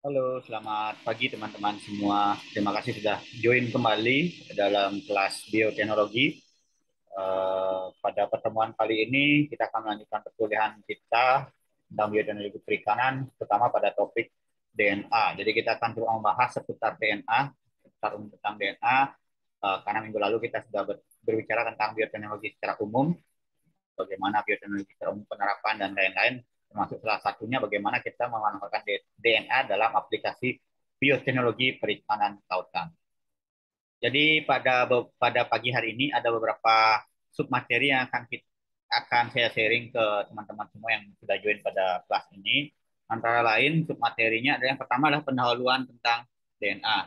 Halo, selamat pagi teman-teman semua. Terima kasih sudah join kembali dalam kelas bioteknologi. Eh, pada pertemuan kali ini kita akan melanjutkan perkuliahan kita tentang bioteknologi perikanan, terutama pada topik DNA. Jadi kita akan coba membahas seputar DNA, seputar tentang DNA, eh, karena minggu lalu kita sudah berbicara tentang bioteknologi secara umum, bagaimana bioteknologi secara umum penerapan dan lain-lain termasuk salah satunya bagaimana kita memanfaatkan DNA dalam aplikasi bioteknologi perikanan lautan. Jadi pada pada pagi hari ini ada beberapa submateri yang akan kita, akan saya sharing ke teman-teman semua yang sudah join pada kelas ini. Antara lain submaterinya ada yang pertama adalah pendahuluan tentang DNA.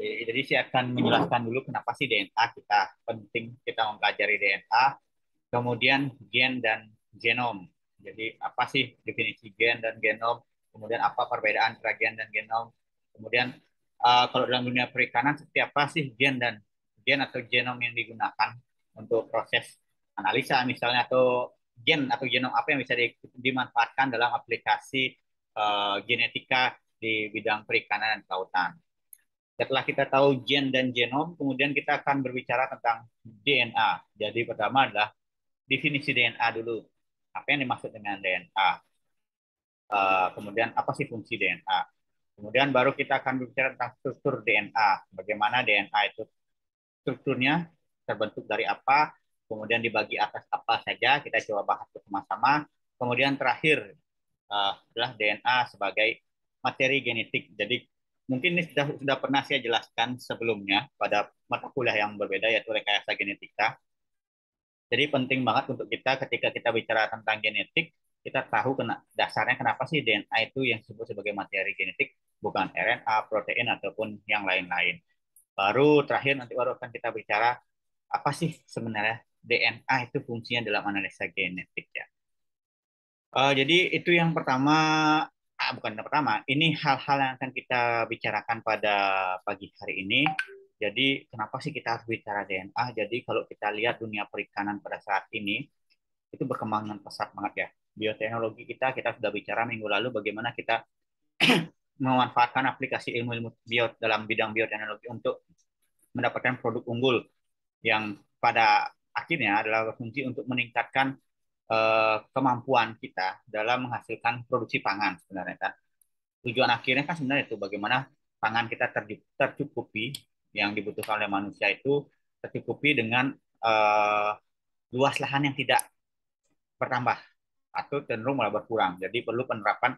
Jadi saya akan menjelaskan dulu kenapa sih DNA kita penting kita mempelajari DNA, kemudian gen dan genom jadi apa sih definisi gen dan genom? Kemudian apa perbedaan antara gen dan genom? Kemudian uh, kalau dalam dunia perikanan seperti apa sih gen dan gen atau genom yang digunakan untuk proses analisa misalnya atau gen atau genom apa yang bisa di, dimanfaatkan dalam aplikasi uh, genetika di bidang perikanan dan kelautan. Setelah kita tahu gen dan genom, kemudian kita akan berbicara tentang DNA. Jadi pertama adalah definisi DNA dulu apa yang dimaksud dengan DNA, uh, eh, kemudian apa sih fungsi DNA, kemudian baru kita akan bicara tentang struktur DNA, bagaimana DNA itu strukturnya terbentuk dari apa, kemudian dibagi atas apa saja, kita coba bahas bersama-sama, kemudian terakhir uh, adalah DNA sebagai materi genetik, jadi mungkin ini sudah sudah pernah saya jelaskan sebelumnya pada mata kuliah yang berbeda yaitu rekayasa genetika jadi penting banget untuk kita ketika kita bicara tentang genetik, kita tahu kena dasarnya kenapa sih DNA itu yang disebut sebagai materi genetik, bukan RNA, protein ataupun yang lain-lain. Baru terakhir nanti baru akan kita bicara apa sih sebenarnya DNA itu fungsinya dalam analisa genetik ya. Uh, jadi itu yang pertama, ah, bukan yang pertama, ini hal-hal yang akan kita bicarakan pada pagi hari ini. Jadi kenapa sih kita harus bicara DNA? Jadi kalau kita lihat dunia perikanan pada saat ini itu berkembang dengan pesat banget ya. Bioteknologi kita kita sudah bicara minggu lalu bagaimana kita memanfaatkan aplikasi ilmu-ilmu bio dalam bidang bioteknologi untuk mendapatkan produk unggul yang pada akhirnya adalah kunci untuk meningkatkan uh, kemampuan kita dalam menghasilkan produksi pangan sebenarnya kan. Tujuan akhirnya kan sebenarnya itu bagaimana pangan kita tercukupi yang dibutuhkan oleh manusia itu tercukupi dengan uh, luas lahan yang tidak bertambah atau cenderung malah berkurang. Jadi perlu penerapan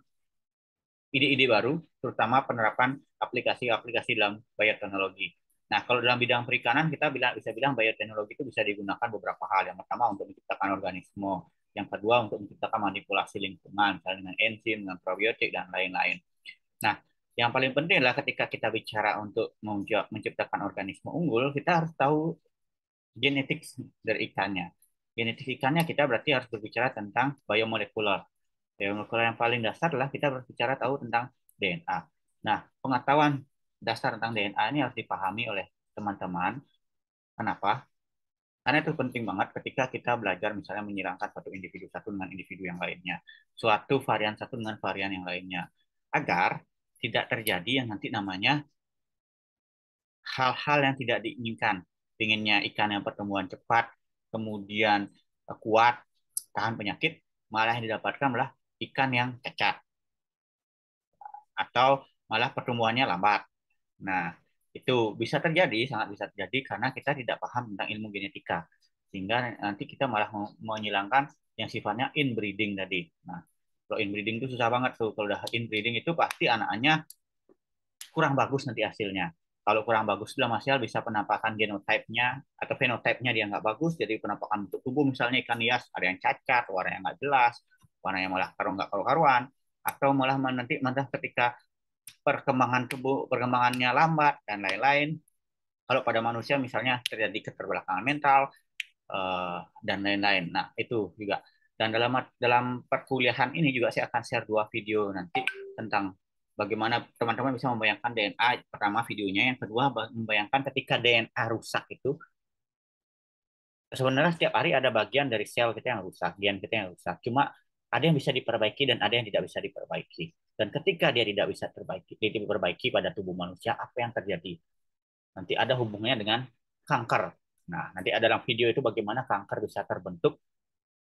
ide-ide baru, terutama penerapan aplikasi-aplikasi dalam bioteknologi. Nah, kalau dalam bidang perikanan kita bisa bilang bioteknologi itu bisa digunakan beberapa hal. Yang pertama untuk menciptakan organisme, yang kedua untuk menciptakan manipulasi lingkungan, misalnya dengan enzim, dengan probiotik dan lain-lain. Nah, yang paling penting adalah ketika kita bicara untuk menciptakan organisme unggul, kita harus tahu genetik dari ikannya. Genetik ikannya kita berarti harus berbicara tentang biomolekuler. Biomolekuler yang paling dasar adalah kita berbicara tahu tentang DNA. Nah, pengetahuan dasar tentang DNA ini harus dipahami oleh teman-teman. Kenapa? Karena itu penting banget ketika kita belajar misalnya menyirangkan satu individu satu dengan individu yang lainnya. Suatu varian satu dengan varian yang lainnya. Agar tidak terjadi yang nanti namanya hal-hal yang tidak diinginkan. Pengennya ikan yang pertumbuhan cepat, kemudian eh, kuat, tahan penyakit, malah yang didapatkan adalah ikan yang cacat. Atau malah pertumbuhannya lambat. Nah, itu bisa terjadi, sangat bisa terjadi karena kita tidak paham tentang ilmu genetika. Sehingga nanti kita malah menyilangkan yang sifatnya inbreeding tadi. Nah, kalau inbreeding itu susah banget tuh. Kalau udah inbreeding itu pasti anaknya kurang bagus nanti hasilnya. Kalau kurang bagus sudah masih bisa penampakan genotipnya atau fenotipnya dia nggak bagus, jadi penampakan untuk tubuh misalnya ikan hias ada yang cacat, warna yang nggak jelas, warna yang malah karung nggak karu-karuan, atau malah nanti malah ketika perkembangan tubuh perkembangannya lambat dan lain-lain. Kalau pada manusia misalnya terjadi keterbelakangan mental, eh, dan lain-lain. Nah, itu juga. Dan dalam dalam perkuliahan ini juga saya akan share dua video nanti tentang bagaimana teman-teman bisa membayangkan DNA pertama videonya, yang kedua membayangkan ketika DNA rusak itu sebenarnya setiap hari ada bagian dari sel kita yang rusak, gen kita yang rusak. Cuma ada yang bisa diperbaiki dan ada yang tidak bisa diperbaiki. Dan ketika dia tidak bisa terbaiki, dia diperbaiki pada tubuh manusia, apa yang terjadi? Nanti ada hubungannya dengan kanker. Nah, nanti ada dalam video itu bagaimana kanker bisa terbentuk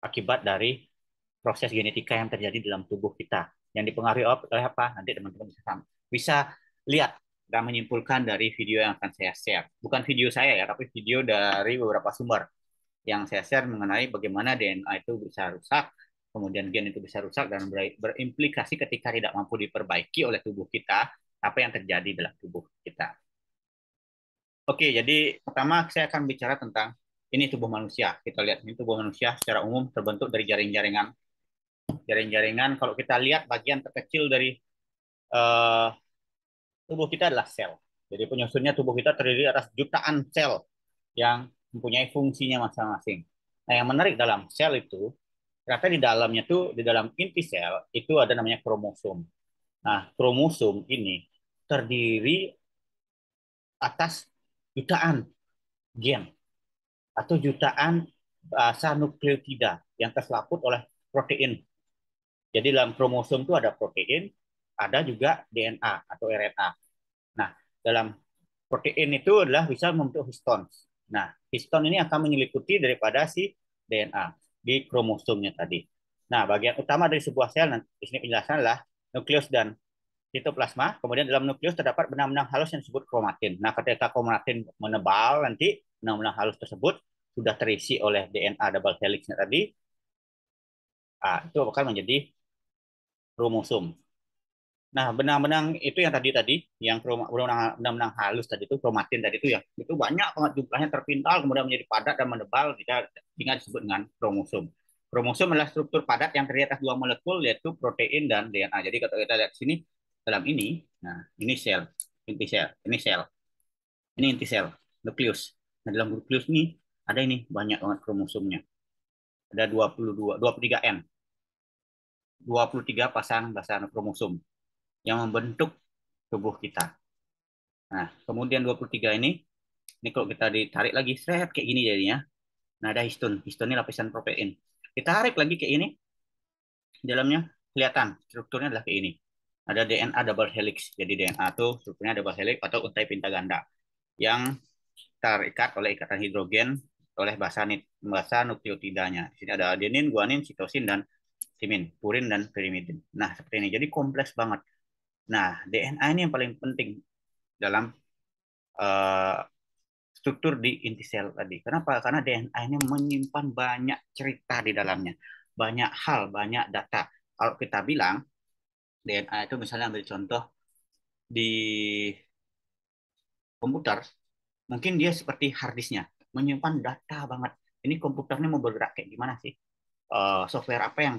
akibat dari proses genetika yang terjadi dalam tubuh kita yang dipengaruhi oleh apa nanti teman-teman bisa bisa lihat dan menyimpulkan dari video yang akan saya share bukan video saya ya tapi video dari beberapa sumber yang saya share mengenai bagaimana DNA itu bisa rusak kemudian gen itu bisa rusak dan berimplikasi ketika tidak mampu diperbaiki oleh tubuh kita apa yang terjadi dalam tubuh kita. Oke, jadi pertama saya akan bicara tentang ini tubuh manusia. Kita lihat ini tubuh manusia secara umum terbentuk dari jaring-jaringan. Jaring-jaringan kalau kita lihat bagian terkecil dari uh, tubuh kita adalah sel. Jadi penyusunnya tubuh kita terdiri atas jutaan sel yang mempunyai fungsinya masing-masing. Nah, yang menarik dalam sel itu ternyata di dalamnya tuh di dalam inti sel itu ada namanya kromosom. Nah, kromosom ini terdiri atas jutaan gen atau jutaan asa eh, nukleotida yang terselaput oleh protein. Jadi dalam kromosom itu ada protein, ada juga DNA atau RNA. Nah, dalam protein itu adalah bisa membentuk histon. Nah, histon ini akan menyeliputi daripada si DNA di kromosomnya tadi. Nah, bagian utama dari sebuah sel nanti di sini penjelasan adalah nukleus dan sitoplasma. Kemudian dalam nukleus terdapat benang-benang halus yang disebut kromatin. Nah, ketika kromatin menebal nanti undang-undang halus tersebut sudah terisi oleh DNA double helixnya tadi, nah, itu akan menjadi kromosom. Nah, benang-benang itu yang tadi tadi, yang benang-benang halus tadi itu kromatin tadi itu ya, itu banyak banget jumlahnya terpintal kemudian menjadi padat dan menebal kita ingat disebut dengan kromosom. Kromosom adalah struktur padat yang terdiri atas dua molekul yaitu protein dan DNA. Jadi kalau kita lihat sini dalam ini, nah ini sel, inti sel, ini sel, ini inti sel, nukleus. Nah, dalam nukleus ini ada ini banyak banget kromosomnya. Ada 22, 23N. 23 pasang dasar kromosom yang membentuk tubuh kita. Nah, kemudian 23 ini, ini kalau kita ditarik lagi, seret kayak gini jadinya. Nah, ada histon. Histon ini lapisan protein. Kita tarik lagi kayak ini, dalamnya kelihatan strukturnya adalah kayak ini. Ada DNA double helix. Jadi DNA itu strukturnya double helix atau untai pinta ganda Yang terikat oleh ikatan hidrogen oleh basa, basa nukleotidanya. Di sini ada adenin, guanin, sitosin, dan timin, purin, dan pirimidin. Nah, seperti ini. Jadi kompleks banget. Nah, DNA ini yang paling penting dalam uh, struktur di inti sel tadi. Kenapa? Karena DNA ini menyimpan banyak cerita di dalamnya. Banyak hal, banyak data. Kalau kita bilang, DNA itu misalnya ambil contoh di komputer, Mungkin dia seperti harddisknya, menyimpan data banget. Ini komputernya mau bergerak kayak gimana sih? Uh, software apa yang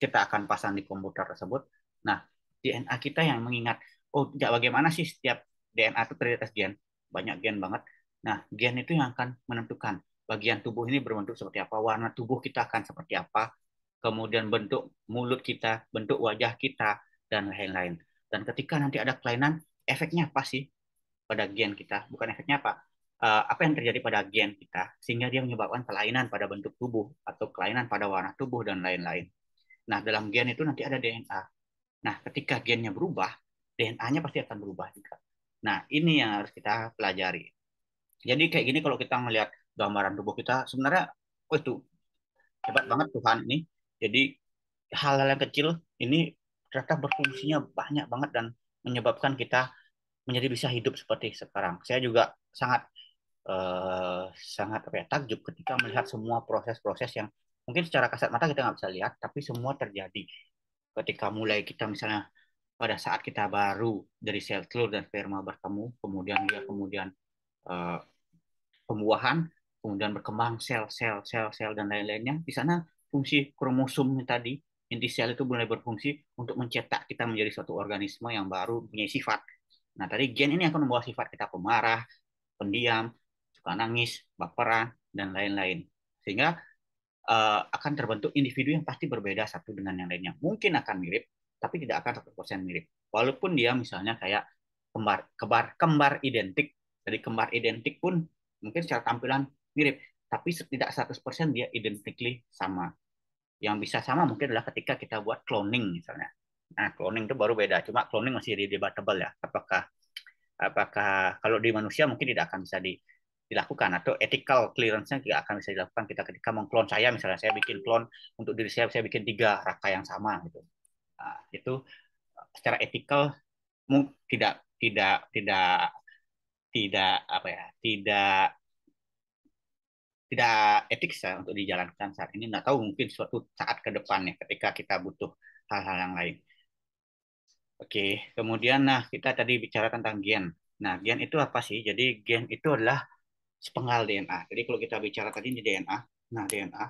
kita akan pasang di komputer tersebut? Nah, DNA kita yang mengingat, oh ya bagaimana sih setiap DNA itu terdiri atas gen? Banyak gen banget. Nah, gen itu yang akan menentukan bagian tubuh ini berbentuk seperti apa, warna tubuh kita akan seperti apa, kemudian bentuk mulut kita, bentuk wajah kita, dan lain-lain. Dan ketika nanti ada kelainan, efeknya apa sih? pada gen kita, bukan efeknya apa? Uh, apa yang terjadi pada gen kita sehingga dia menyebabkan kelainan pada bentuk tubuh atau kelainan pada warna tubuh dan lain-lain. Nah, dalam gen itu nanti ada DNA. Nah, ketika gennya berubah, DNA-nya pasti akan berubah juga. Nah, ini yang harus kita pelajari. Jadi kayak gini kalau kita melihat gambaran tubuh kita, sebenarnya oh itu hebat banget Tuhan ini. Jadi hal-hal yang kecil ini ternyata berfungsinya banyak banget dan menyebabkan kita menjadi bisa hidup seperti sekarang. Saya juga sangat eh, sangat apa ya, takjub ketika melihat semua proses-proses yang mungkin secara kasat mata kita nggak bisa lihat, tapi semua terjadi ketika mulai kita misalnya pada saat kita baru dari sel telur dan sperma bertemu, kemudian dia kemudian eh, pembuahan, kemudian berkembang sel-sel, sel-sel dan lain-lainnya. Di sana fungsi kromosom tadi inti sel itu mulai berfungsi untuk mencetak kita menjadi suatu organisme yang baru punya sifat Nah, dari gen ini akan membawa sifat kita pemarah, pendiam, suka nangis, baperan, dan lain-lain. Sehingga uh, akan terbentuk individu yang pasti berbeda satu dengan yang lainnya. Mungkin akan mirip, tapi tidak akan 100% mirip. Walaupun dia misalnya kayak kembar, kembar, kembar identik. Jadi kembar identik pun mungkin secara tampilan mirip, tapi tidak 100% dia identically sama. Yang bisa sama mungkin adalah ketika kita buat cloning misalnya. Nah, cloning itu baru beda. Cuma cloning masih debatable ya. Apakah apakah kalau di manusia mungkin tidak akan bisa di, dilakukan atau ethical clearance-nya tidak akan bisa dilakukan kita ketika mengklon saya misalnya saya bikin klon untuk diri saya saya bikin tiga raka yang sama gitu nah, itu secara ethical tidak tidak tidak tidak apa ya tidak tidak etik ya, untuk dijalankan saat ini nggak tahu mungkin suatu saat ke depannya ketika kita butuh hal-hal yang lain Oke, kemudian nah kita tadi bicara tentang gen. Nah, gen itu apa sih? Jadi gen itu adalah sepenggal DNA. Jadi kalau kita bicara tadi di DNA, nah DNA,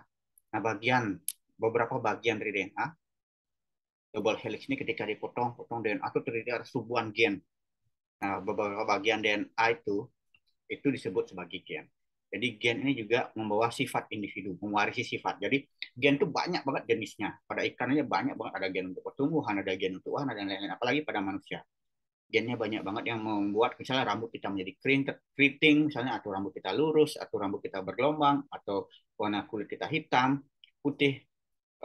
nah bagian beberapa bagian dari DNA double helix ini ketika dipotong, potong DNA itu terdiri dari subuan gen. Nah, beberapa bagian DNA itu itu disebut sebagai gen. Jadi gen ini juga membawa sifat individu, mewarisi sifat. Jadi gen itu banyak banget jenisnya. Pada ikan aja banyak banget ada gen untuk pertumbuhan, ada gen untuk warna dan lain-lain. Apalagi pada manusia. Gennya banyak banget yang membuat misalnya rambut kita menjadi keriting, misalnya atau rambut kita lurus, atau rambut kita bergelombang, atau warna kulit kita hitam, putih,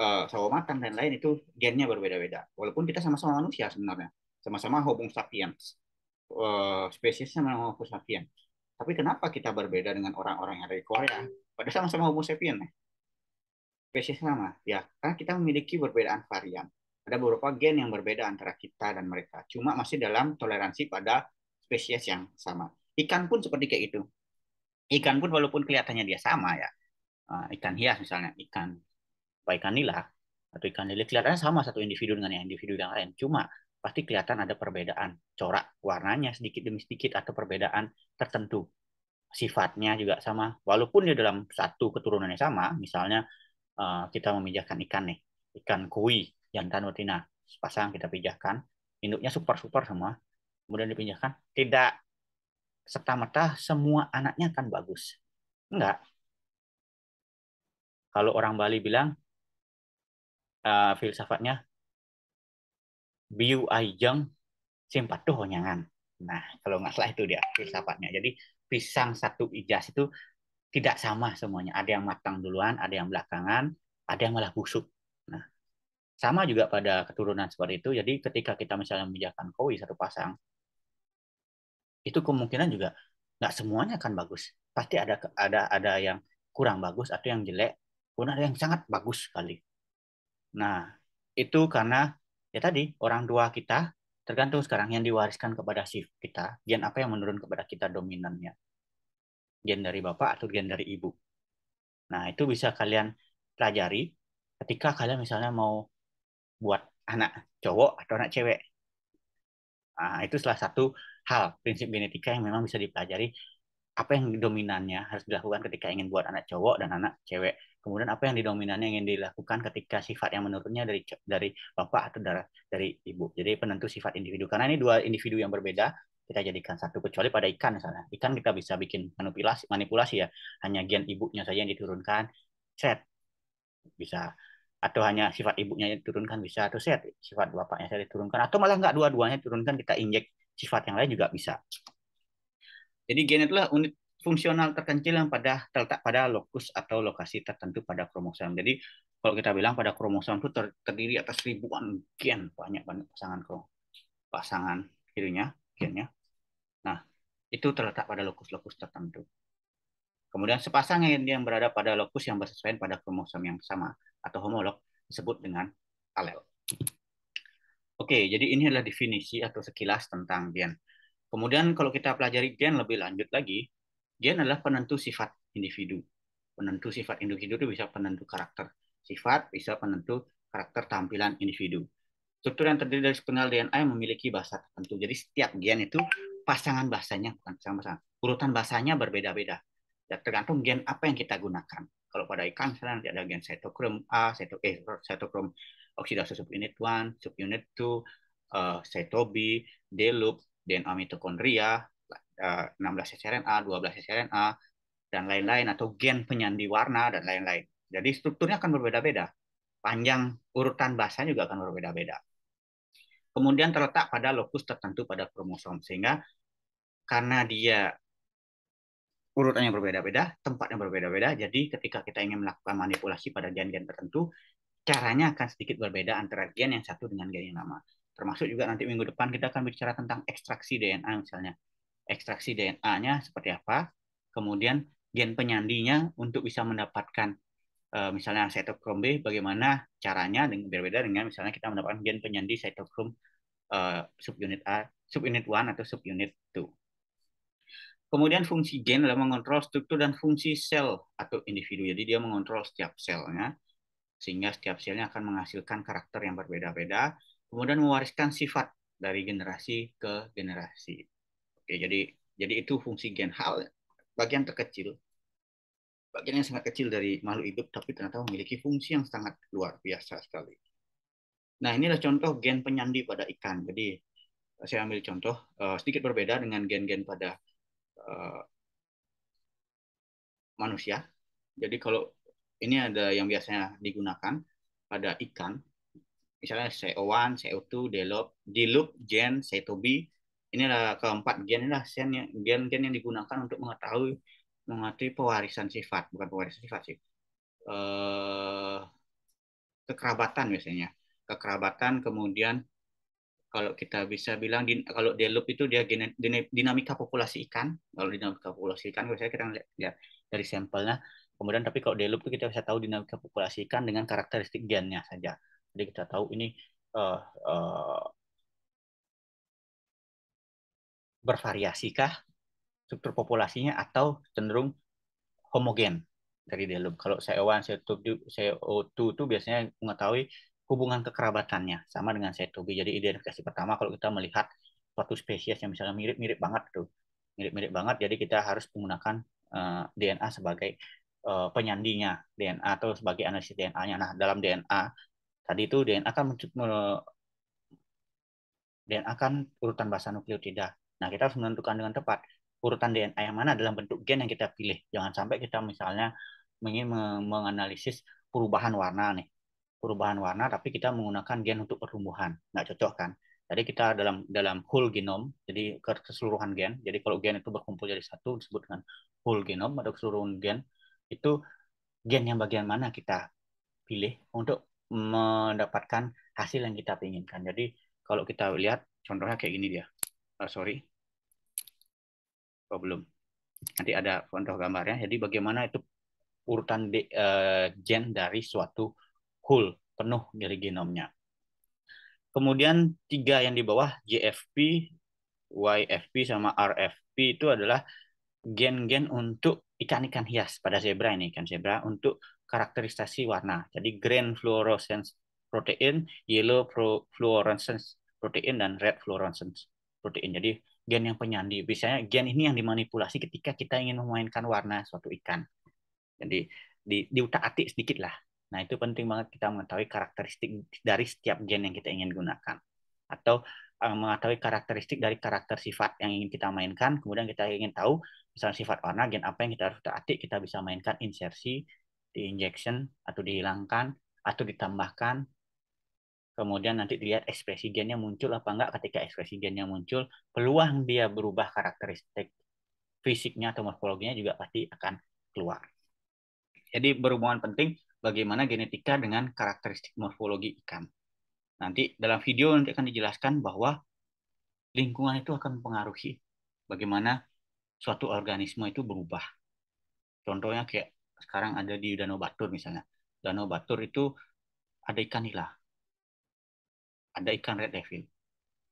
eh, sawo matang dan lain lain itu gennya berbeda-beda. Walaupun kita sama-sama manusia sebenarnya, sama-sama Homo sapiens, uh, spesiesnya memang Homo sapiens tapi kenapa kita berbeda dengan orang-orang yang ada di Korea? Hmm. Pada sama-sama homo sapiens, Ya? Spesies sama. Ya, karena kita memiliki perbedaan varian. Ada beberapa gen yang berbeda antara kita dan mereka. Cuma masih dalam toleransi pada spesies yang sama. Ikan pun seperti kayak itu. Ikan pun walaupun kelihatannya dia sama ya. Ah, ikan hias misalnya, ikan baik ikan nila atau ikan lele kelihatannya sama satu individu dengan yang individu yang lain. Cuma pasti kelihatan ada perbedaan corak warnanya sedikit demi sedikit atau perbedaan tertentu sifatnya juga sama walaupun dia dalam satu keturunannya sama misalnya eh, kita memijahkan ikan nih ikan kui jantan betina sepasang kita pijahkan induknya super super semua kemudian dipijahkan tidak serta merta semua anaknya akan bagus enggak kalau orang Bali bilang uh, filsafatnya Biu Aijeng Simpatuh Honyangan. Nah, kalau nggak salah itu dia filsafatnya. Jadi pisang satu ijaz itu tidak sama semuanya. Ada yang matang duluan, ada yang belakangan, ada yang malah busuk. Nah, sama juga pada keturunan seperti itu. Jadi ketika kita misalnya menjadikan koi satu pasang, itu kemungkinan juga nggak semuanya akan bagus. Pasti ada ada ada yang kurang bagus atau yang jelek, pun ada yang sangat bagus sekali. Nah, itu karena ya tadi orang tua kita tergantung sekarang yang diwariskan kepada shift kita gen apa yang menurun kepada kita dominannya gen dari bapak atau gen dari ibu nah itu bisa kalian pelajari ketika kalian misalnya mau buat anak cowok atau anak cewek nah, itu salah satu hal prinsip genetika yang memang bisa dipelajari apa yang dominannya harus dilakukan ketika ingin buat anak cowok dan anak cewek kemudian apa yang didominannya yang ingin dilakukan ketika sifat yang menurutnya dari dari bapak atau dari, dari ibu jadi penentu sifat individu karena ini dua individu yang berbeda kita jadikan satu kecuali pada ikan misalnya ikan kita bisa bikin manipulasi manipulasi ya hanya gen ibunya saja yang diturunkan set bisa atau hanya sifat ibunya yang diturunkan bisa atau set sifat bapaknya saya diturunkan atau malah nggak dua-duanya diturunkan kita injek sifat yang lain juga bisa jadi gen itulah unit fungsional terkecil yang pada terletak pada lokus atau lokasi tertentu pada kromosom. Jadi kalau kita bilang pada kromosom itu ter, terdiri atas ribuan gen, banyak banyak pasangan krom, pasangan kirinya gennya. Nah, itu terletak pada lokus-lokus tertentu. Kemudian sepasang yang, yang berada pada lokus yang bersesuaian pada kromosom yang sama atau homolog disebut dengan alel. Oke, jadi ini adalah definisi atau sekilas tentang gen. Kemudian kalau kita pelajari gen lebih lanjut lagi, Gen adalah penentu sifat individu. Penentu sifat individu itu bisa penentu karakter sifat, bisa penentu karakter tampilan individu. Struktur yang terdiri dari spinal DNA yang memiliki bahasa tertentu. Jadi setiap gen itu pasangan bahasanya bukan sama-sama. Urutan bahasanya berbeda-beda. Ya, tergantung gen apa yang kita gunakan. Kalau pada ikan misalnya nanti ada gen cytochrome A, cyto eh, cytochrome oksidasi subunit 1, subunit 2, uh, eh, cyto B, D-loop, DNA mitokondria, 16 SRNA, 12 SRNA, dan lain-lain, atau gen penyandi warna, dan lain-lain. Jadi strukturnya akan berbeda-beda. Panjang urutan bahasa juga akan berbeda-beda. Kemudian terletak pada lokus tertentu pada kromosom, sehingga karena dia urutannya berbeda-beda, tempatnya berbeda-beda, jadi ketika kita ingin melakukan manipulasi pada gen-gen tertentu, caranya akan sedikit berbeda antara gen yang satu dengan gen yang lama. Termasuk juga nanti minggu depan kita akan bicara tentang ekstraksi DNA misalnya ekstraksi DNA-nya seperti apa, kemudian gen penyandinya untuk bisa mendapatkan eh, misalnya sitokrom B bagaimana caranya dengan berbeda dengan misalnya kita mendapatkan gen penyandi sitokrom uh, eh, subunit A, subunit 1 atau subunit 2. Kemudian fungsi gen adalah mengontrol struktur dan fungsi sel atau individu. Jadi dia mengontrol setiap selnya sehingga setiap selnya akan menghasilkan karakter yang berbeda-beda, kemudian mewariskan sifat dari generasi ke generasi. Oke, jadi jadi itu fungsi gen hal bagian terkecil bagian yang sangat kecil dari makhluk hidup tapi ternyata memiliki fungsi yang sangat luar biasa sekali. Nah, inilah contoh gen penyandi pada ikan. Jadi eh, saya ambil contoh uh, sedikit berbeda dengan gen-gen pada uh, manusia. Jadi kalau ini ada yang biasanya digunakan pada ikan, misalnya CO1, CO2, DELOP, dilup GEN, CETOBI, inilah keempat gen inilah gen-gen yang digunakan untuk mengetahui mengerti pewarisan sifat bukan pewarisan sifat sih eh, kekerabatan biasanya kekerabatan kemudian kalau kita bisa bilang din, kalau delup itu dia dinamika populasi ikan kalau dinamika populasi ikan biasanya kita lihat ya, dari sampelnya kemudian tapi kalau delup itu kita bisa tahu dinamika populasi ikan dengan karakteristik gennya saja jadi kita tahu ini uh, uh, bervariasikah struktur populasinya atau cenderung homogen dari dalam. Kalau CO1, CO2, CO2 itu biasanya mengetahui hubungan kekerabatannya sama dengan co 2 Jadi identifikasi pertama kalau kita melihat suatu spesies yang misalnya mirip-mirip banget tuh, mirip-mirip banget, jadi kita harus menggunakan eh, DNA sebagai eh, penyandinya DNA atau sebagai analisis DNA-nya. Nah dalam DNA tadi itu DNA kan DNA akan urutan bahasa nukleotida Nah, kita harus menentukan dengan tepat urutan DNA yang mana dalam bentuk gen yang kita pilih. Jangan sampai kita misalnya ingin menganalisis perubahan warna nih. Perubahan warna tapi kita menggunakan gen untuk pertumbuhan. Nggak cocok kan? Jadi kita dalam dalam whole genome, jadi keseluruhan gen. Jadi kalau gen itu berkumpul jadi satu disebut dengan whole genome atau keseluruhan gen. Itu gen yang bagian mana kita pilih untuk mendapatkan hasil yang kita inginkan. Jadi kalau kita lihat contohnya kayak gini dia. Uh, sorry, Oh, belum. Nanti ada contoh gambarnya. Jadi bagaimana itu urutan de, uh, gen dari suatu whole penuh dari genomnya. Kemudian tiga yang di bawah GFP, YFP sama RFP itu adalah gen-gen untuk ikan-ikan hias pada zebra ini ikan zebra untuk karakterisasi warna. Jadi green fluorescence protein, yellow fluorescence protein dan red fluorescence protein. Jadi gen yang penyandi. Biasanya gen ini yang dimanipulasi ketika kita ingin memainkan warna suatu ikan. Jadi di, utak atik sedikit lah. Nah itu penting banget kita mengetahui karakteristik dari setiap gen yang kita ingin gunakan. Atau um, mengetahui karakteristik dari karakter sifat yang ingin kita mainkan. Kemudian kita ingin tahu misalnya sifat warna, gen apa yang kita harus utak-atik, kita bisa mainkan insersi, injection, atau dihilangkan, atau ditambahkan, kemudian nanti dilihat ekspresi gennya muncul apa enggak ketika ekspresi gennya muncul peluang dia berubah karakteristik fisiknya atau morfologinya juga pasti akan keluar jadi berhubungan penting bagaimana genetika dengan karakteristik morfologi ikan nanti dalam video nanti akan dijelaskan bahwa lingkungan itu akan mempengaruhi bagaimana suatu organisme itu berubah contohnya kayak sekarang ada di danau batur misalnya danau batur itu ada ikan nila ada ikan red devil.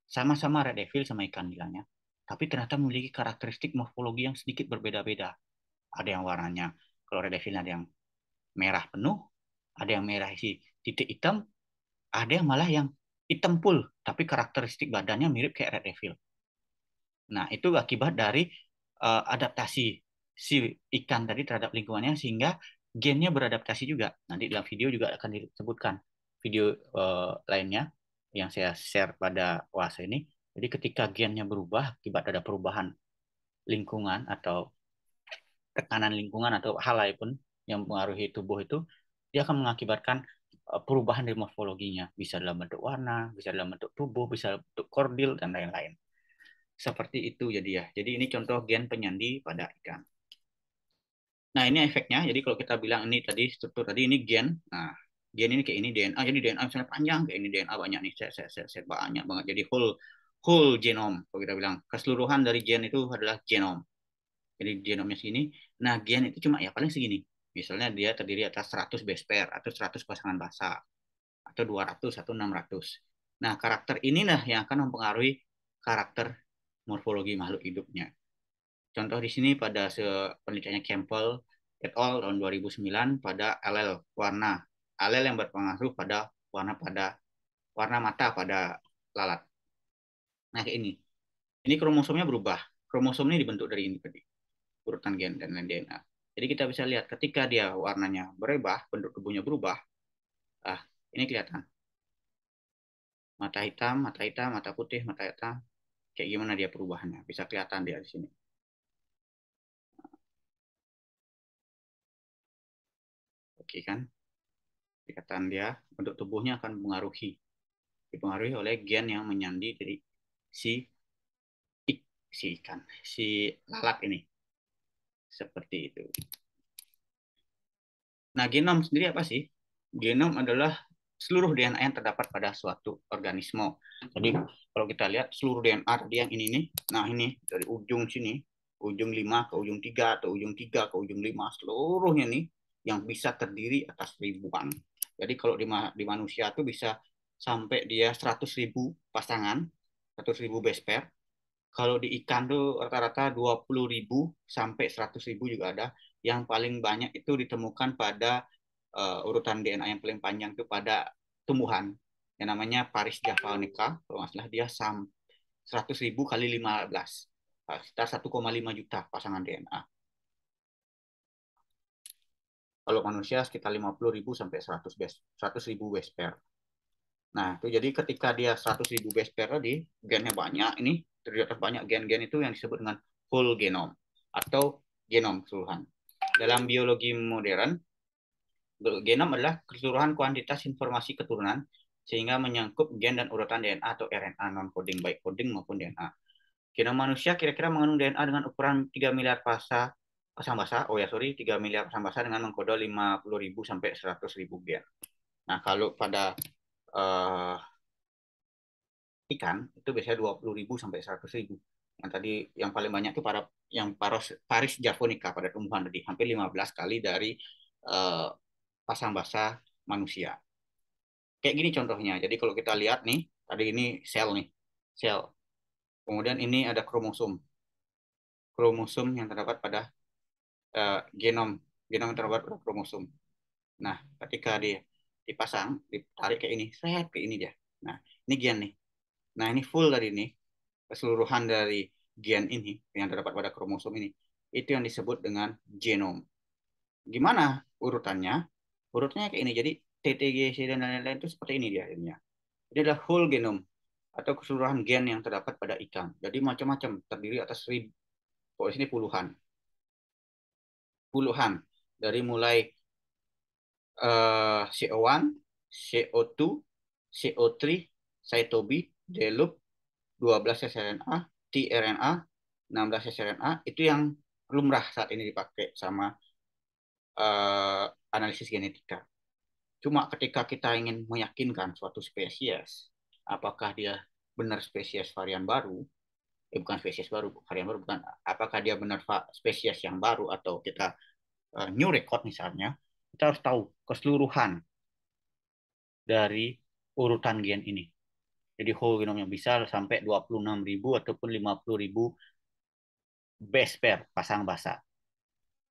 Sama-sama red devil sama ikan nilainya, tapi ternyata memiliki karakteristik morfologi yang sedikit berbeda-beda. Ada yang warnanya, kalau red devil ada yang merah penuh, ada yang merah isi titik hitam, ada yang malah yang hitam full, tapi karakteristik badannya mirip kayak red devil. Nah, itu akibat dari uh, adaptasi si ikan tadi terhadap lingkungannya sehingga gennya beradaptasi juga. Nanti dalam video juga akan disebutkan video uh, lainnya yang saya share pada puasa ini. Jadi ketika gennya berubah akibat ada perubahan lingkungan atau tekanan lingkungan atau hal lain pun yang mempengaruhi tubuh itu, dia akan mengakibatkan eh, perubahan di morfologinya. Bisa dalam bentuk warna, bisa dalam bentuk tubuh, bisa dalam bentuk kordil, dan lain-lain. Seperti itu jadi ya. Jadi ini contoh gen penyandi pada ikan. Nah, ini efeknya. Jadi kalau kita bilang ini tadi struktur tadi ini gen. Nah, gen ini kayak ini DNA jadi DNA misalnya panjang kayak ini DNA banyak nih saya saya saya saya banyak banget jadi whole whole genome kalau kita bilang keseluruhan dari gen itu adalah genom jadi genomnya sini nah gen itu cuma ya paling segini misalnya dia terdiri atas 100 base pair atau 100 pasangan basa atau 200 atau 600 nah karakter inilah yang akan mempengaruhi karakter morfologi makhluk hidupnya contoh di sini pada penelitiannya Campbell et al. tahun 2009 pada LL warna alel yang berpengaruh pada warna pada warna mata pada lalat. Nah ini, ini kromosomnya berubah. Kromosom ini dibentuk dari individu, urutan gen dan DNA. Jadi kita bisa lihat ketika dia warnanya berubah, bentuk tubuhnya berubah, ah ini kelihatan. Mata hitam, mata hitam, mata putih, mata hitam, kayak gimana dia perubahannya, bisa kelihatan dia di sini. Oke kan? ikatan dia untuk tubuhnya akan mempengaruhi dipengaruhi oleh gen yang menyandi dari si ik, si ikan si lalat ini seperti itu. Nah genom sendiri apa sih? Genom adalah seluruh DNA yang terdapat pada suatu organisme. Jadi kalau kita lihat seluruh DNA tadi yang ini nih, nah ini dari ujung sini, ujung 5 ke ujung 3 atau ujung 3 ke ujung 5 seluruhnya nih yang bisa terdiri atas ribuan jadi kalau di, ma di manusia tuh bisa sampai dia 100 ribu pasangan, 100 ribu base pair. Kalau di ikan tuh rata-rata 20 ribu sampai 100 ribu juga ada. Yang paling banyak itu ditemukan pada uh, urutan DNA yang paling panjang itu pada tumbuhan yang namanya Paris javanica, Kalau nggak salah dia 100 ribu kali 15 sekitar 1,5 juta pasangan DNA. Kalau manusia sekitar 50 ribu sampai 100 base, 100 ribu base pair. Nah, itu jadi ketika dia 100 ribu base pair tadi, gennya banyak ini, terdapat banyak gen-gen itu yang disebut dengan full genome atau genom keseluruhan. Dalam biologi modern, genom adalah keseluruhan kuantitas informasi keturunan sehingga menyangkup gen dan urutan DNA atau RNA non-coding, baik coding maupun DNA. Genom manusia kira-kira mengandung DNA dengan ukuran 3 miliar pasal pasang basah oh ya sorry, 3 miliar pasang basah dengan mengkode ribu sampai ribu gen. Nah, kalau pada uh, ikan itu biasanya ribu sampai ribu Yang tadi yang paling banyak itu para yang paros, Paris javonica pada tumbuhan tadi hampir 15 kali dari uh, eh, pasang basah manusia. Kayak gini contohnya. Jadi kalau kita lihat nih, tadi ini sel nih, sel. Kemudian ini ada kromosom. Kromosom yang terdapat pada uh, genom genom terbuat pada kromosom. Nah, ketika dia dipasang, ditarik ke ini, sehat ke ini dia. Nah, ini gen nih. Nah, ini full dari ini, keseluruhan dari gen ini yang terdapat pada kromosom ini, itu yang disebut dengan genom. Gimana urutannya? Urutannya kayak ini. Jadi TTGC dan lain-lain itu seperti ini dia akhirnya. Ini adalah whole genome atau keseluruhan gen yang terdapat pada ikan. Jadi macam-macam terdiri atas ribu, oh, ini puluhan puluhan dari mulai uh, eh, CO1, CO2, CO3, cytobi, delup, 12 sRNA, tRNA, 16 sRNA itu yang lumrah saat ini dipakai sama uh, analisis genetika. Cuma ketika kita ingin meyakinkan suatu spesies apakah dia benar spesies varian baru, eh, bukan spesies baru, varian baru bukan apakah dia benar spesies yang baru atau kita uh, new record misalnya, kita harus tahu keseluruhan dari urutan gen ini. Jadi whole genome yang bisa sampai ribu ataupun ribu base pair pasang basa.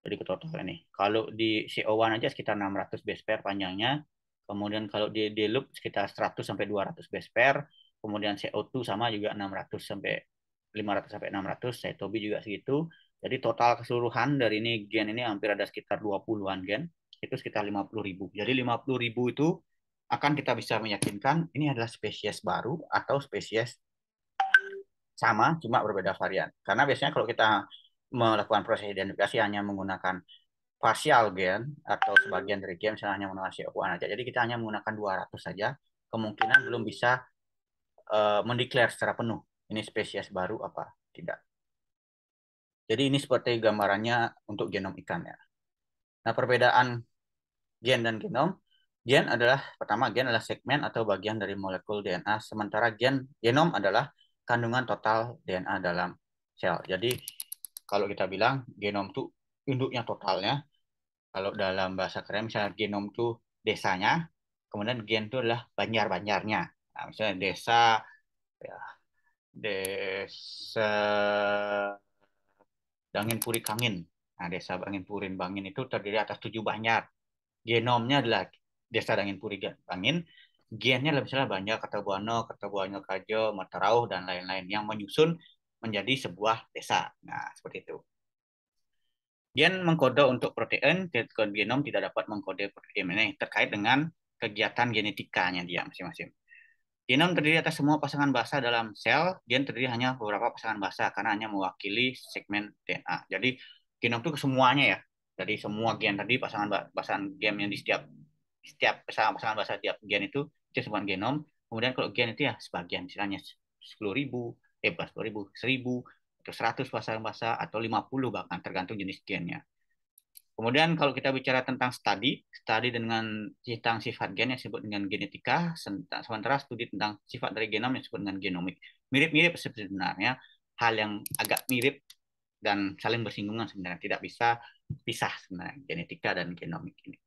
Jadi total ini. Kalau di CO1 aja sekitar 600 base pair panjangnya. Kemudian kalau di, di loop sekitar 100 sampai 200 base pair. Kemudian CO2 sama juga 600 sampai 500 sampai 600 saya Tobi juga segitu jadi total keseluruhan dari ini gen ini hampir ada sekitar 20-an gen itu sekitar 50 jadi 50 itu akan kita bisa meyakinkan ini adalah spesies baru atau spesies sama cuma berbeda varian karena biasanya kalau kita melakukan proses identifikasi hanya menggunakan parsial gen atau sebagian dari gen misalnya hanya menggunakan 1 aja. Jadi kita hanya menggunakan 200 saja, kemungkinan belum bisa uh, eh, mendeklar secara penuh ini spesies baru apa tidak. Jadi ini seperti gambarannya untuk genom ikan ya. Nah perbedaan gen dan genom, gen adalah pertama gen adalah segmen atau bagian dari molekul DNA, sementara gen genom adalah kandungan total DNA dalam sel. Jadi kalau kita bilang genom itu induknya totalnya, kalau dalam bahasa keren misalnya genom itu desanya, kemudian gen itu adalah banjar-banjarnya. Nah, misalnya desa ya, desa Bangin Puri Kangin. Nah, desa Bangin Puri Bangin itu terdiri atas tujuh banyak. Genomnya adalah desa Bangin Puri Bangin. Gennya lebih salah banyak kata Buano, kata Buano Kajo, Matarau, dan lain-lain yang menyusun menjadi sebuah desa. Nah, seperti itu. Gen mengkode untuk protein, genom tidak dapat mengkode protein ini terkait dengan kegiatan genetikanya dia masing-masing. Genom terdiri atas semua pasangan basa dalam sel, gen terdiri hanya beberapa pasangan basa karena hanya mewakili segmen DNA. Jadi genom itu semuanya ya. Jadi semua gen tadi pasangan pasangan gen yang di setiap setiap pasangan, pasangan bahasa setiap gen itu itu semua genom. Kemudian kalau gen itu ya sebagian misalnya 10.000, ribu, eh bukan ribu, 1.000 atau 100 pasangan basa atau 50 bahkan tergantung jenis gennya. Kemudian kalau kita bicara tentang studi, studi dengan tentang sifat gen yang disebut dengan genetika, sementara studi tentang sifat dari genom yang disebut dengan genomik. Mirip-mirip sebenarnya, hal yang agak mirip dan saling bersinggungan sebenarnya, tidak bisa pisah sebenarnya genetika dan genomik ini.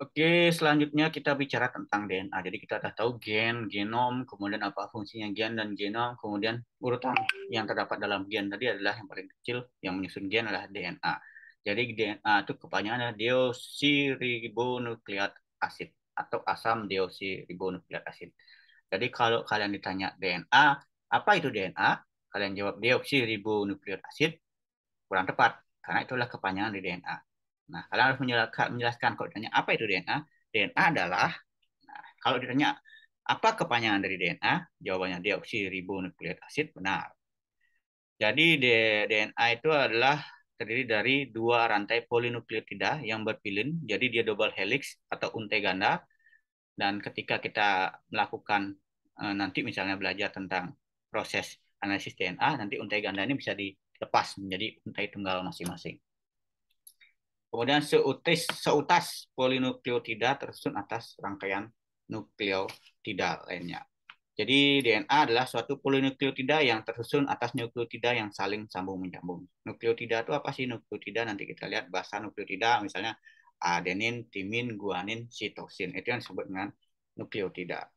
Oke, selanjutnya kita bicara tentang DNA. Jadi kita sudah tahu gen, genom, kemudian apa fungsinya gen dan genom, kemudian urutan yang terdapat dalam gen tadi adalah yang paling kecil yang menyusun gen adalah DNA. Jadi DNA itu kepanjangan adalah deoksiribonukleat acid atau asam deoksiribonukleat acid. Jadi kalau kalian ditanya DNA, apa itu DNA? Kalian jawab deoksiribonukleat acid kurang tepat karena itulah kepanjangan di DNA. Nah, kalian harus menjelaskan, menjelaskan kalau ditanya apa itu DNA. DNA adalah, nah, kalau ditanya apa kepanjangan dari DNA, jawabannya deoksiribonukleik asid benar. Jadi DNA itu adalah terdiri dari dua rantai polinukleotida yang berpilin, jadi dia double helix atau untai ganda. Dan ketika kita melakukan eh, nanti misalnya belajar tentang proses analisis DNA, nanti untai ganda ini bisa dilepas menjadi untai tunggal masing-masing. Kemudian seutis, seutas polinukleotida tersusun atas rangkaian nukleotida lainnya. Jadi DNA adalah suatu polinukleotida yang tersusun atas nukleotida yang saling sambung menyambung. Nukleotida itu apa sih? Nukleotida nanti kita lihat bahasa nukleotida misalnya adenin, timin, guanin, sitosin. Itu yang disebut dengan nukleotida.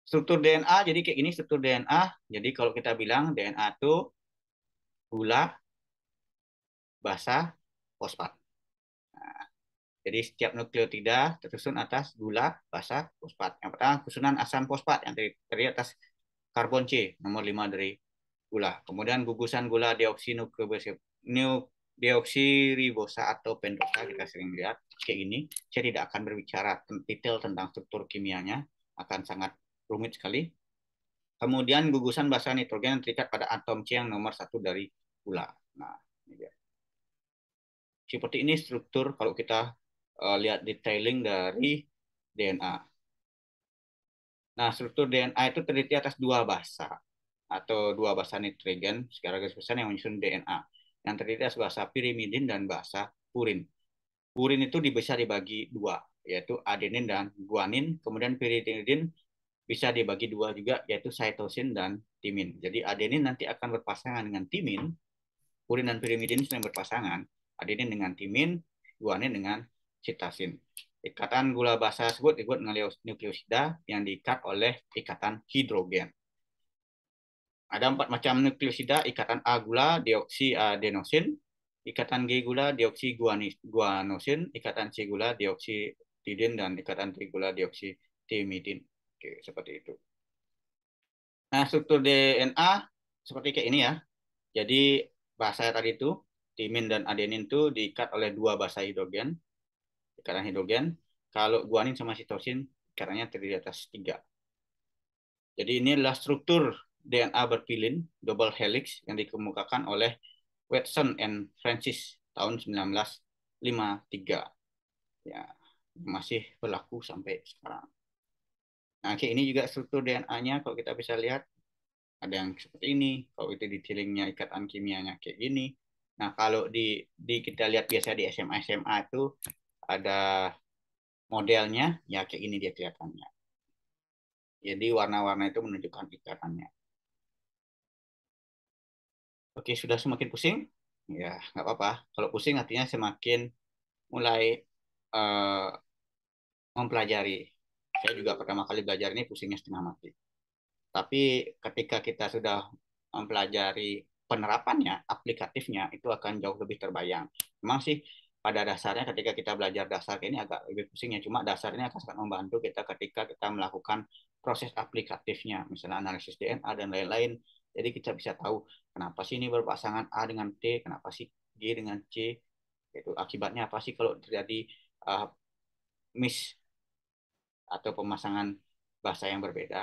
Struktur DNA jadi kayak gini struktur DNA. Jadi kalau kita bilang DNA itu gula, basa, fosfat jadi setiap nukleotida tersusun atas gula basa fosfat. Yang pertama susunan asam fosfat yang terdiri atas karbon C nomor 5 dari gula. Kemudian gugusan gula ribosa atau pentosa kita sering lihat kayak ini Saya tidak akan berbicara detail tentang struktur kimianya, akan sangat rumit sekali. Kemudian gugusan basa nitrogen yang terikat pada atom C yang nomor satu dari gula. Nah, ini dia seperti ini struktur kalau kita uh, lihat detailing dari DNA. Nah, struktur DNA itu terdiri atas dua bahasa atau dua bahasa nitrogen secara garis besar yang menyusun DNA yang terdiri atas bahasa pirimidin dan bahasa purin. Purin itu bisa dibagi dua, yaitu adenin dan guanin. Kemudian pirimidin bisa dibagi dua juga, yaitu sitosin dan timin. Jadi adenin nanti akan berpasangan dengan timin, purin dan pirimidin sedang berpasangan adenin dengan timin, guanin dengan sitasin. Ikatan gula basa tersebut disebut nukleosida yang diikat oleh ikatan hidrogen. Ada empat macam nukleosida, ikatan A gula, dioksi adenosin, ikatan G gula, dioksi guanosin, ikatan C gula, dioksi tidin, dan ikatan T gula, dioksi timidin. Oke, seperti itu. Nah, struktur DNA seperti kayak ini ya. Jadi, bahasa tadi itu timin dan adenin itu diikat oleh dua basa hidrogen, ikatan hidrogen. Kalau guanin sama sitosin, ikatannya terdiri atas tiga. Jadi ini adalah struktur DNA berpilin double helix yang dikemukakan oleh Watson and Francis tahun 1953. Ya, masih berlaku sampai sekarang. Nah, oke, ini juga struktur DNA-nya kalau kita bisa lihat ada yang seperti ini, kalau itu detailingnya ikatan kimianya kayak gini, Nah, kalau di, di kita lihat biasa di SMA-SMA itu ada modelnya, ya kayak gini dia kelihatannya. Jadi warna-warna itu menunjukkan ikatannya. Oke, sudah semakin pusing? Ya, nggak apa-apa. Kalau pusing artinya semakin mulai uh, mempelajari. Saya juga pertama kali belajar ini pusingnya setengah mati. Tapi ketika kita sudah mempelajari penerapannya, aplikatifnya itu akan jauh lebih terbayang. Memang sih pada dasarnya ketika kita belajar dasar ini agak lebih pusingnya ya cuma dasarnya akan sangat membantu kita ketika kita melakukan proses aplikatifnya misalnya analisis DNA dan lain-lain jadi kita bisa tahu kenapa sih ini berpasangan A dengan T kenapa sih G dengan C itu akibatnya apa sih kalau terjadi uh, miss atau pemasangan bahasa yang berbeda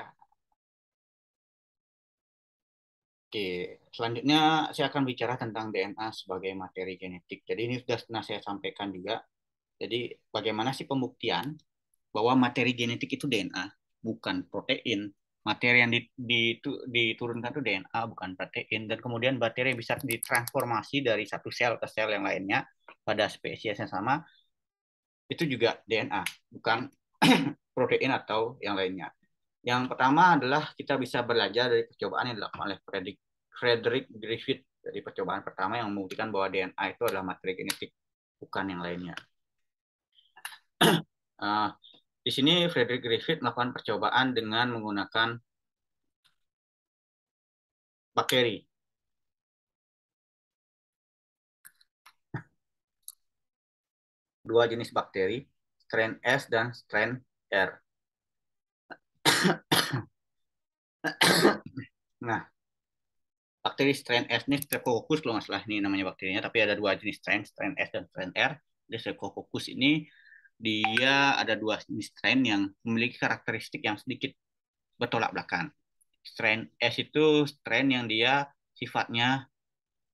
Oke, selanjutnya saya akan bicara tentang DNA sebagai materi genetik. Jadi ini sudah pernah saya sampaikan juga. Jadi bagaimana sih pembuktian bahwa materi genetik itu DNA, bukan protein. Materi yang diturunkan itu DNA, bukan protein. Dan kemudian bakteri bisa ditransformasi dari satu sel ke sel yang lainnya pada spesies yang sama. Itu juga DNA, bukan protein atau yang lainnya. Yang pertama adalah kita bisa belajar dari percobaan yang dilakukan oleh Frederick Griffith. dari percobaan pertama yang membuktikan bahwa DNA itu adalah materi genetik, bukan yang lainnya. uh, di sini Frederick Griffith melakukan percobaan dengan menggunakan bakteri. Dua jenis bakteri, strain S dan strain R. nah, bakteri strain S ini Streptococcus kalau nggak salah ini namanya bakterinya, tapi ada dua jenis strain, strain S dan strain R. Jadi Streptococcus ini dia ada dua jenis strain yang memiliki karakteristik yang sedikit bertolak belakang. Strain S itu strain yang dia sifatnya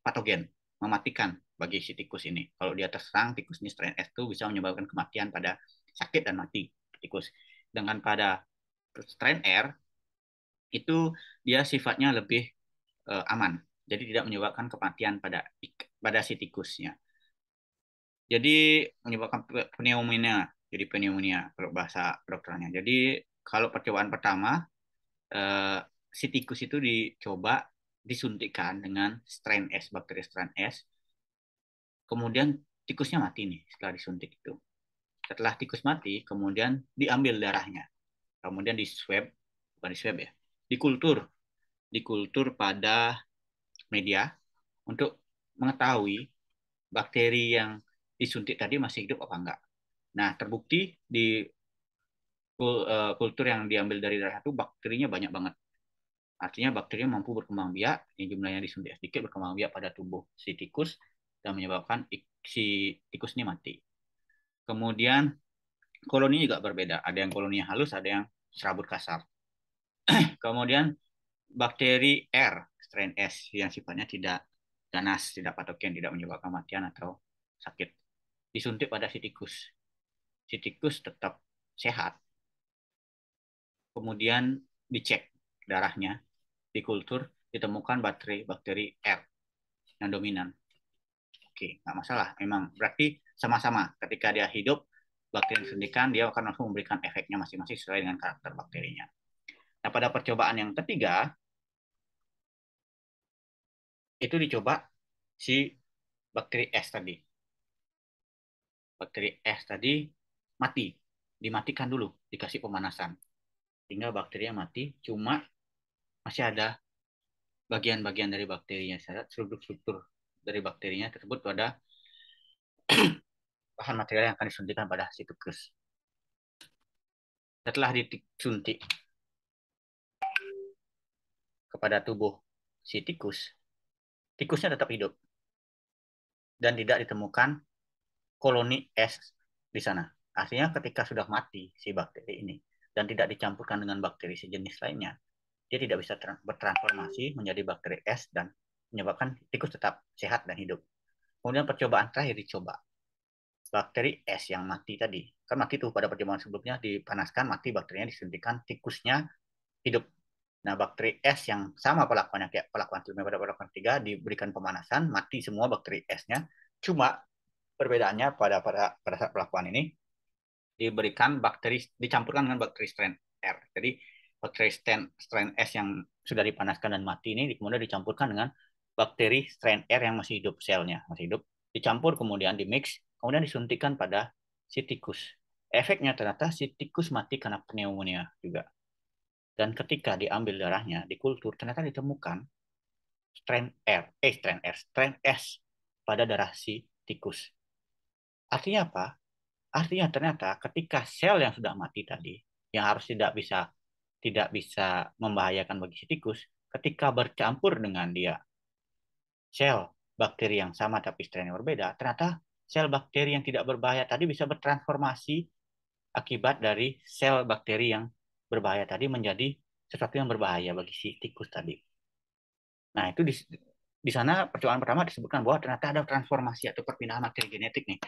patogen, mematikan bagi si tikus ini. Kalau dia terserang, tikus ini strain S itu bisa menyebabkan kematian pada sakit dan mati tikus. Dengan pada strain R, itu dia sifatnya lebih uh, aman. Jadi tidak menyebabkan kematian pada pada si tikusnya. Jadi menyebabkan pneumonia, jadi pneumonia kalau bahasa dokternya. Jadi kalau percobaan pertama uh, si tikus itu dicoba disuntikkan dengan strain S, bakteri strain S. Kemudian tikusnya mati nih setelah disuntik itu. Setelah tikus mati, kemudian diambil darahnya. Kemudian di swab, bukan di swab ya, di kultur, di kultur pada media untuk mengetahui bakteri yang disuntik tadi masih hidup apa enggak. Nah, terbukti di eh, kultur yang diambil dari darah itu bakterinya banyak banget. Artinya bakterinya mampu berkembang biak, yang jumlahnya disuntik sedikit berkembang biak pada tubuh si tikus dan menyebabkan si tikus ini mati. Kemudian koloni juga berbeda. Ada yang koloninya halus, ada yang serabut kasar. Kemudian bakteri R, strain S yang sifatnya tidak ganas, tidak patogen, tidak menyebabkan kematian atau sakit. Disuntik pada si tikus. Si tikus tetap sehat. Kemudian dicek darahnya dikultur ditemukan bakteri bakteri R yang dominan. Oke, nggak masalah. Memang berarti sama-sama ketika dia hidup bakteri yang disuntikan dia akan langsung memberikan efeknya masing-masing sesuai dengan karakter bakterinya. Nah, pada percobaan yang ketiga, itu dicoba si bakteri S tadi. Bakteri S tadi mati. Dimatikan dulu, dikasih pemanasan. Hingga bakterinya mati, cuma masih ada bagian-bagian dari bakterinya, struktur-struktur dari bakterinya tersebut pada bahan material yang akan disuntikan pada situs Setelah disuntik kepada tubuh si tikus, tikusnya tetap hidup dan tidak ditemukan koloni es di sana. Artinya ketika sudah mati si bakteri ini dan tidak dicampurkan dengan bakteri sejenis lainnya, dia tidak bisa bertransformasi menjadi bakteri es dan menyebabkan tikus tetap sehat dan hidup. Kemudian percobaan terakhir dicoba. Bakteri es yang mati tadi. Kan mati tuh pada percobaan sebelumnya dipanaskan, mati bakterinya disuntikan, tikusnya hidup Nah, bakteri S yang sama pelakuannya kayak pelakuan sebelumnya pada pelakuan tiga diberikan pemanasan, mati semua bakteri S-nya. Cuma perbedaannya pada pada pada saat pelakuan ini diberikan bakteri dicampurkan dengan bakteri strain R. Jadi bakteri strain strain S yang sudah dipanaskan dan mati ini kemudian dicampurkan dengan bakteri strain R yang masih hidup selnya, masih hidup. Dicampur kemudian dimix, kemudian disuntikan pada si tikus. Efeknya ternyata si tikus mati karena pneumonia juga. Dan ketika diambil darahnya dikultur ternyata ditemukan strain R, eh strain R, strain S pada darah si tikus. Artinya apa? Artinya ternyata ketika sel yang sudah mati tadi, yang harus tidak bisa tidak bisa membahayakan bagi si tikus, ketika bercampur dengan dia sel bakteri yang sama tapi strain yang berbeda, ternyata sel bakteri yang tidak berbahaya tadi bisa bertransformasi akibat dari sel bakteri yang berbahaya tadi menjadi sesuatu yang berbahaya bagi si tikus tadi. Nah, itu di, di sana percobaan pertama disebutkan bahwa ternyata ada transformasi atau perpindahan materi genetik nih.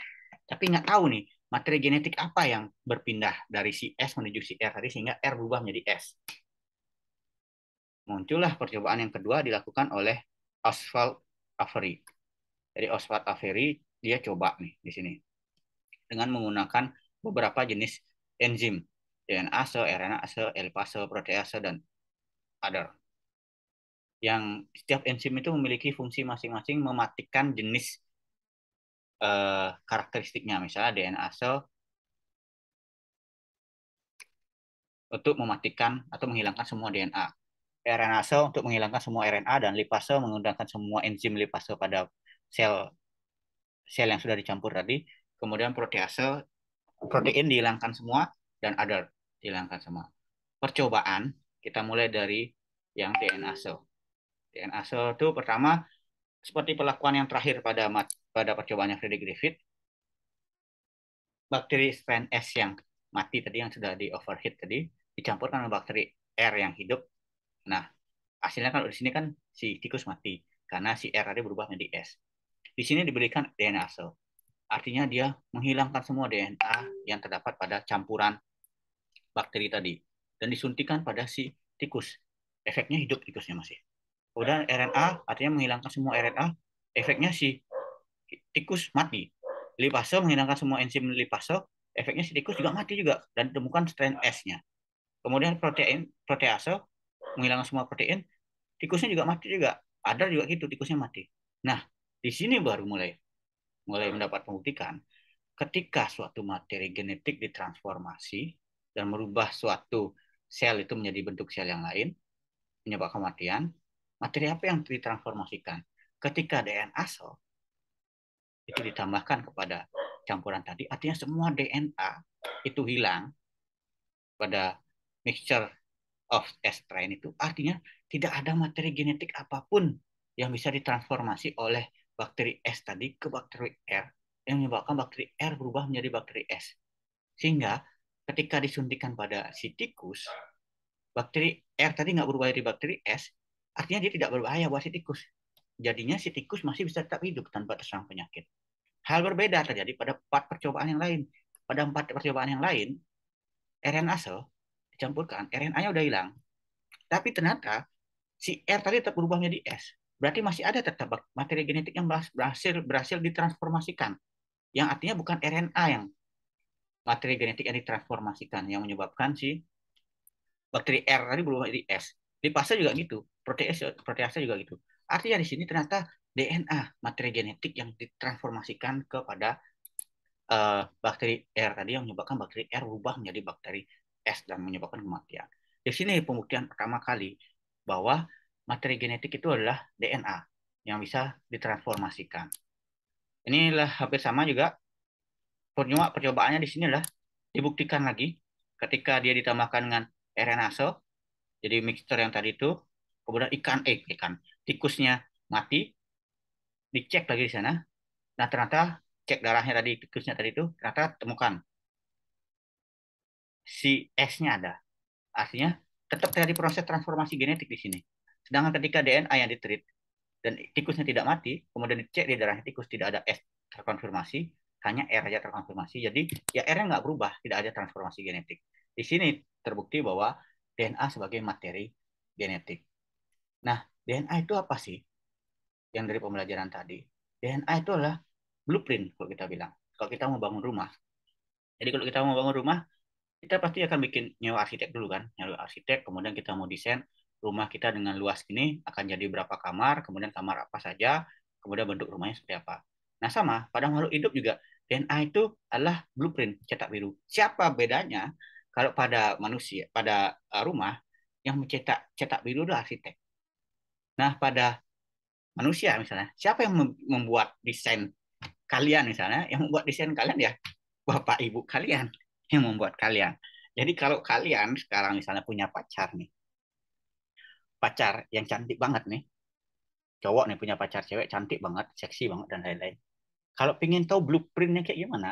Tapi nggak tahu nih, materi genetik apa yang berpindah dari si S menuju si R tadi sehingga R berubah menjadi S. Muncullah percobaan yang kedua dilakukan oleh Oswald Avery. Jadi Oswald Avery dia coba nih di sini dengan menggunakan beberapa jenis enzim DNA RNA DNase, RNase, elipase, protease, dan other. Yang setiap enzim itu memiliki fungsi masing-masing mematikan jenis uh, karakteristiknya. Misalnya DNA DNase untuk mematikan atau menghilangkan semua DNA. RNA RNase untuk menghilangkan semua RNA dan lipase mengundangkan semua enzim lipase pada sel sel yang sudah dicampur tadi. Kemudian protease protein dihilangkan semua dan other dihilangkan semua. Percobaan kita mulai dari yang DNA cell. DNA cell itu pertama seperti perlakuan yang terakhir pada mat, pada percobaannya Frederick Griffith. Bakteri strain S yang mati tadi yang sudah di overheat tadi dicampurkan dengan bakteri R yang hidup. Nah, hasilnya kan di sini kan si tikus mati karena si R tadi berubah menjadi S. Di sini diberikan DNA cell. Artinya dia menghilangkan semua DNA yang terdapat pada campuran bakteri tadi dan disuntikan pada si tikus. Efeknya hidup tikusnya masih. Ya. Kemudian RNA artinya menghilangkan semua RNA, efeknya si tikus mati. Lipase menghilangkan semua enzim lipase, efeknya si tikus juga mati juga dan ditemukan strain S-nya. Kemudian protein protease menghilangkan semua protein, tikusnya juga mati juga. Ada juga itu tikusnya mati. Nah, di sini baru mulai mulai mendapat pembuktikan ketika suatu materi genetik ditransformasi dan merubah suatu sel itu menjadi bentuk sel yang lain, menyebabkan kematian, materi apa yang ditransformasikan? Ketika DNA sel itu ditambahkan kepada campuran tadi, artinya semua DNA itu hilang pada mixture of S strain itu, artinya tidak ada materi genetik apapun yang bisa ditransformasi oleh bakteri S tadi ke bakteri R yang menyebabkan bakteri R berubah menjadi bakteri S. Sehingga ketika disuntikan pada si tikus, bakteri R tadi nggak berubah dari bakteri S, artinya dia tidak berbahaya buat si tikus. Jadinya si tikus masih bisa tetap hidup tanpa terserang penyakit. Hal berbeda terjadi pada empat percobaan yang lain. Pada empat percobaan yang lain, RNA sel dicampurkan, RNA-nya udah hilang. Tapi ternyata si R tadi tetap berubah menjadi S. Berarti masih ada tetap materi genetik yang berhasil berhasil ditransformasikan. Yang artinya bukan RNA yang Materi genetik yang ditransformasikan yang menyebabkan si bakteri R tadi berubah jadi S. Di pasar juga gitu, protease protease juga gitu. Artinya di sini ternyata DNA materi genetik yang ditransformasikan kepada uh, bakteri R tadi yang menyebabkan bakteri R berubah menjadi bakteri S dan menyebabkan kematian. Di sini pembuktian pertama kali bahwa materi genetik itu adalah DNA yang bisa ditransformasikan. Inilah hampir sama juga pernyawa percobaannya di sini sinilah dibuktikan lagi ketika dia ditambahkan dengan RNA RNase jadi mixer yang tadi itu kemudian ikan eh ikan tikusnya mati dicek lagi di sana nah ternyata cek darahnya tadi tikusnya tadi itu ternyata temukan si S-nya ada artinya tetap terjadi proses transformasi genetik di sini sedangkan ketika DNA yang ditreat dan tikusnya tidak mati kemudian dicek di darahnya tikus tidak ada S terkonfirmasi hanya R aja terkonfirmasi. Jadi ya R-nya nggak berubah, tidak ada transformasi genetik. Di sini terbukti bahwa DNA sebagai materi genetik. Nah, DNA itu apa sih? Yang dari pembelajaran tadi. DNA itu adalah blueprint kalau kita bilang. Kalau kita mau bangun rumah. Jadi kalau kita mau bangun rumah, kita pasti akan bikin nyewa arsitek dulu kan. Nyewa arsitek, kemudian kita mau desain rumah kita dengan luas ini akan jadi berapa kamar, kemudian kamar apa saja, kemudian bentuk rumahnya seperti apa. Nah sama, pada makhluk hidup juga DNA itu adalah blueprint cetak biru. Siapa bedanya kalau pada manusia, pada eh, rumah yang mencetak cetak biru adalah arsitek. Nah, pada manusia misalnya, siapa yang membuat desain kalian misalnya, yang membuat desain kalian ya bapak ibu kalian yang membuat kalian. Jadi kalau kalian sekarang misalnya punya pacar nih, pacar yang cantik banget nih, cowok nih punya pacar cewek cantik banget, seksi banget dan lain-lain. Kalau pengen tahu blueprintnya kayak gimana,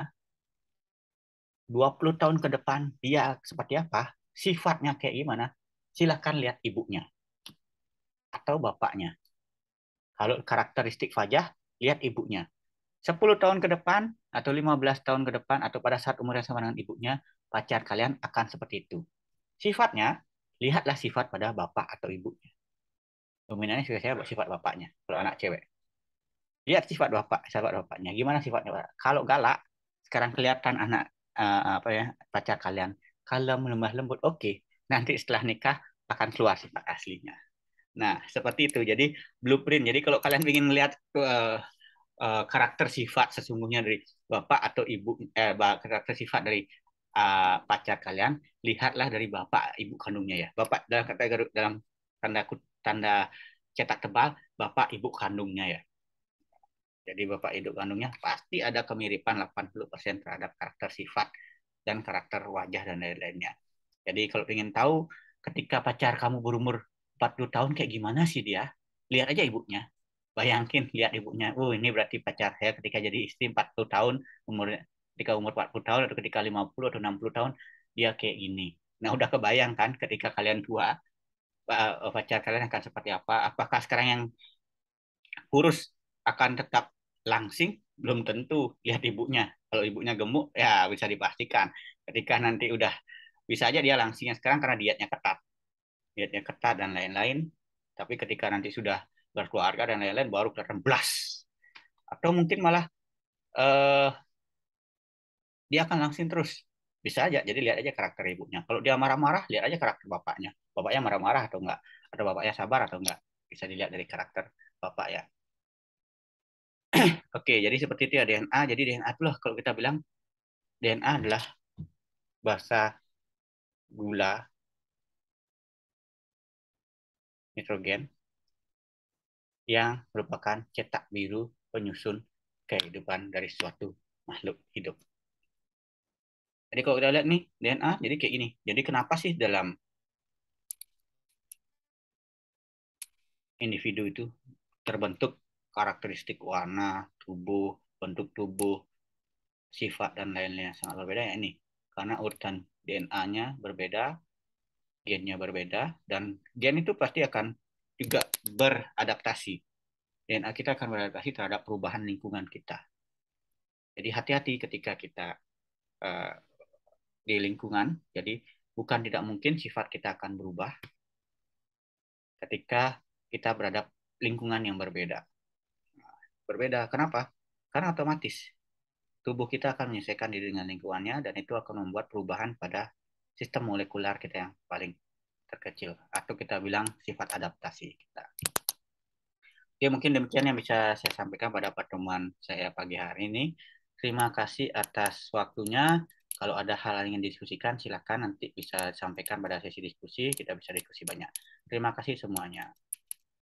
20 tahun ke depan dia seperti apa, sifatnya kayak gimana, silahkan lihat ibunya atau bapaknya. Kalau karakteristik Fajah, lihat ibunya. 10 tahun ke depan atau 15 tahun ke depan atau pada saat umurnya sama dengan ibunya, pacar kalian akan seperti itu. Sifatnya, lihatlah sifat pada bapak atau ibunya. Dominannya sudah saya sifat bapaknya, kalau anak cewek lihat sifat bapak sifat bapaknya gimana sifatnya bapak? kalau galak sekarang kelihatan anak uh, apa ya pacar kalian kalau lemah lembut oke okay. nanti setelah nikah akan keluar sifat aslinya nah seperti itu jadi blueprint jadi kalau kalian ingin melihat uh, uh, karakter sifat sesungguhnya dari bapak atau ibu eh, karakter sifat dari uh, pacar kalian lihatlah dari bapak ibu kandungnya ya bapak dalam kata dalam tanda tanda cetak tebal bapak ibu kandungnya ya jadi bapak induk kandungnya pasti ada kemiripan 80% terhadap karakter sifat dan karakter wajah dan lain-lainnya. Jadi kalau ingin tahu ketika pacar kamu berumur 40 tahun kayak gimana sih dia? Lihat aja ibunya. Bayangin lihat ibunya. Oh, ini berarti pacar saya ketika jadi istri 40 tahun, umurnya ketika umur 40 tahun atau ketika 50 atau 60 tahun dia kayak gini. Nah, udah kebayang kan ketika kalian tua eh, pacar kalian akan seperti apa? Apakah sekarang yang kurus akan tetap langsing belum tentu lihat ya, ibunya. Kalau ibunya gemuk ya bisa dipastikan. Ketika nanti udah bisa aja dia langsingnya sekarang karena dietnya ketat. Dietnya ketat dan lain-lain. Tapi ketika nanti sudah berkeluarga dan lain-lain baru kelihatan belas. Atau mungkin malah eh, dia akan langsing terus. Bisa aja, jadi lihat aja karakter ibunya. Kalau dia marah-marah, lihat aja karakter bapaknya. Bapaknya marah-marah atau enggak? Atau bapaknya sabar atau enggak? Bisa dilihat dari karakter bapak ya. Oke, jadi seperti itu ya DNA. Jadi DNA itu kalau kita bilang DNA hmm. adalah bahasa gula nitrogen yang merupakan cetak biru penyusun kehidupan dari suatu makhluk hidup. Jadi kalau kita lihat nih DNA jadi kayak gini. Jadi kenapa sih dalam individu itu terbentuk karakteristik warna tubuh, bentuk tubuh, sifat dan lain-lain sangat berbeda ya ini. Karena urutan DNA-nya berbeda, gennya berbeda dan gen itu pasti akan juga beradaptasi. DNA kita akan beradaptasi terhadap perubahan lingkungan kita. Jadi hati-hati ketika kita uh, di lingkungan. Jadi bukan tidak mungkin sifat kita akan berubah ketika kita berada lingkungan yang berbeda berbeda. Kenapa? Karena otomatis tubuh kita akan menyesuaikan diri dengan lingkungannya dan itu akan membuat perubahan pada sistem molekular kita yang paling terkecil atau kita bilang sifat adaptasi kita. Oke, mungkin demikian yang bisa saya sampaikan pada pertemuan saya pagi hari ini. Terima kasih atas waktunya. Kalau ada hal yang ingin diskusikan silakan nanti bisa sampaikan pada sesi diskusi. Kita bisa diskusi banyak. Terima kasih semuanya.